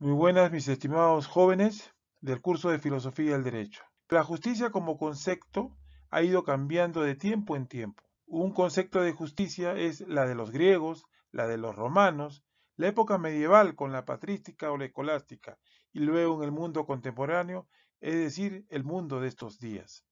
Muy buenas mis estimados jóvenes del curso de Filosofía del Derecho. La justicia como concepto ha ido cambiando de tiempo en tiempo. Un concepto de justicia es la de los griegos, la de los romanos, la época medieval con la patrística o la escolástica y luego en el mundo contemporáneo, es decir, el mundo de estos días.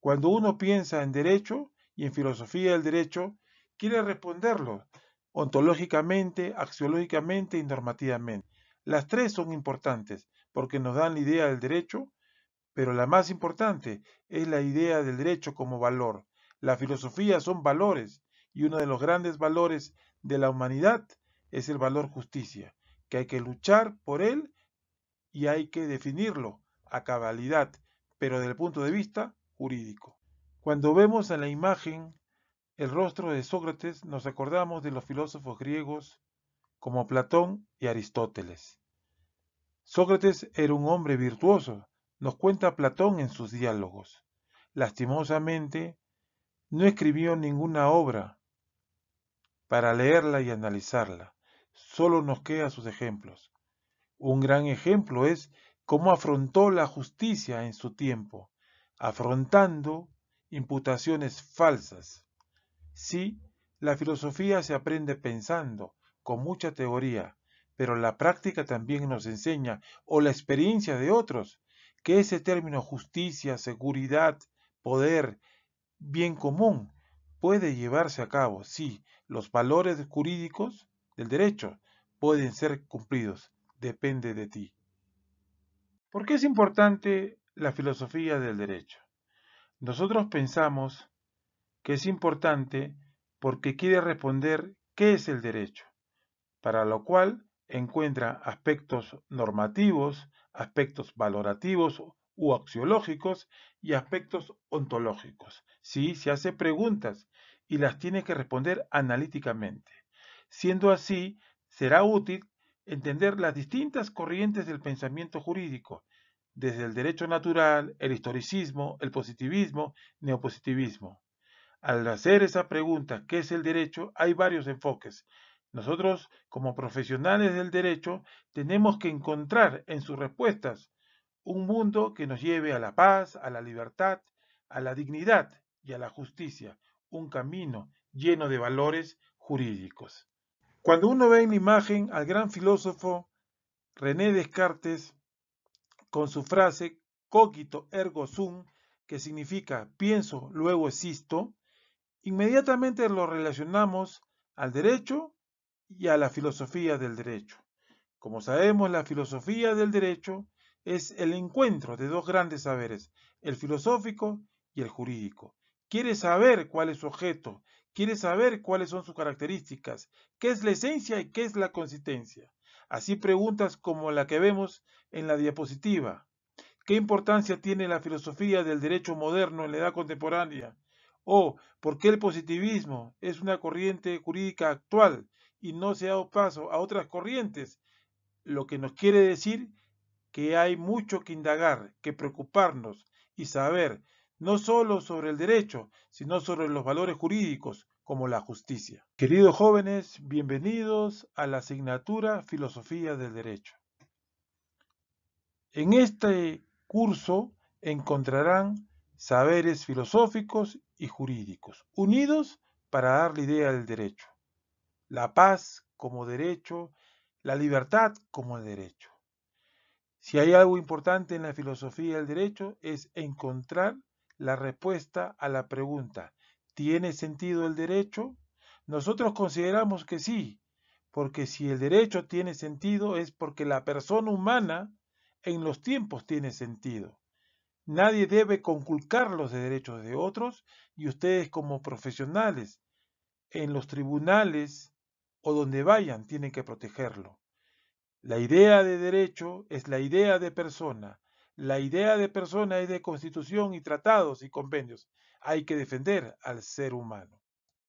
Cuando uno piensa en derecho y en filosofía del derecho, quiere responderlo ontológicamente, axiológicamente y normativamente. Las tres son importantes porque nos dan la idea del derecho, pero la más importante es la idea del derecho como valor. La filosofía son valores y uno de los grandes valores de la humanidad es el valor justicia, que hay que luchar por él y hay que definirlo a cabalidad, pero desde el punto de vista jurídico. Cuando vemos en la imagen el rostro de Sócrates, nos acordamos de los filósofos griegos como Platón y Aristóteles. Sócrates era un hombre virtuoso, nos cuenta Platón en sus diálogos. Lastimosamente, no escribió ninguna obra para leerla y analizarla. Solo nos quedan sus ejemplos. Un gran ejemplo es cómo afrontó la justicia en su tiempo, afrontando imputaciones falsas. Sí, la filosofía se aprende pensando, con mucha teoría, pero la práctica también nos enseña, o la experiencia de otros, que ese término justicia, seguridad, poder, bien común, puede llevarse a cabo si los valores jurídicos del derecho pueden ser cumplidos. Depende de ti. ¿Por qué es importante la filosofía del derecho? Nosotros pensamos que es importante porque quiere responder qué es el derecho para lo cual encuentra aspectos normativos, aspectos valorativos u axiológicos y aspectos ontológicos. Sí, se hace preguntas y las tiene que responder analíticamente. Siendo así, será útil entender las distintas corrientes del pensamiento jurídico, desde el derecho natural, el historicismo, el positivismo, neopositivismo. Al hacer esa pregunta, ¿qué es el derecho? Hay varios enfoques. Nosotros, como profesionales del derecho, tenemos que encontrar en sus respuestas un mundo que nos lleve a la paz, a la libertad, a la dignidad y a la justicia, un camino lleno de valores jurídicos. Cuando uno ve en la imagen al gran filósofo René Descartes con su frase cogito ergo sum, que significa pienso, luego existo, inmediatamente lo relacionamos al derecho y a la filosofía del derecho. Como sabemos, la filosofía del derecho es el encuentro de dos grandes saberes, el filosófico y el jurídico. Quiere saber cuál es su objeto, quiere saber cuáles son sus características, qué es la esencia y qué es la consistencia. Así preguntas como la que vemos en la diapositiva. ¿Qué importancia tiene la filosofía del derecho moderno en la edad contemporánea? ¿O por qué el positivismo es una corriente jurídica actual y no se ha dado paso a otras corrientes, lo que nos quiere decir que hay mucho que indagar, que preocuparnos y saber, no solo sobre el derecho, sino sobre los valores jurídicos, como la justicia. Queridos jóvenes, bienvenidos a la asignatura Filosofía del Derecho. En este curso encontrarán saberes filosóficos y jurídicos, unidos para dar la idea del derecho la paz como derecho, la libertad como derecho. Si hay algo importante en la filosofía del derecho es encontrar la respuesta a la pregunta, ¿tiene sentido el derecho? Nosotros consideramos que sí, porque si el derecho tiene sentido es porque la persona humana en los tiempos tiene sentido. Nadie debe conculcar los derechos de otros y ustedes como profesionales en los tribunales o donde vayan tienen que protegerlo. La idea de derecho es la idea de persona. La idea de persona es de constitución y tratados y convenios. Hay que defender al ser humano.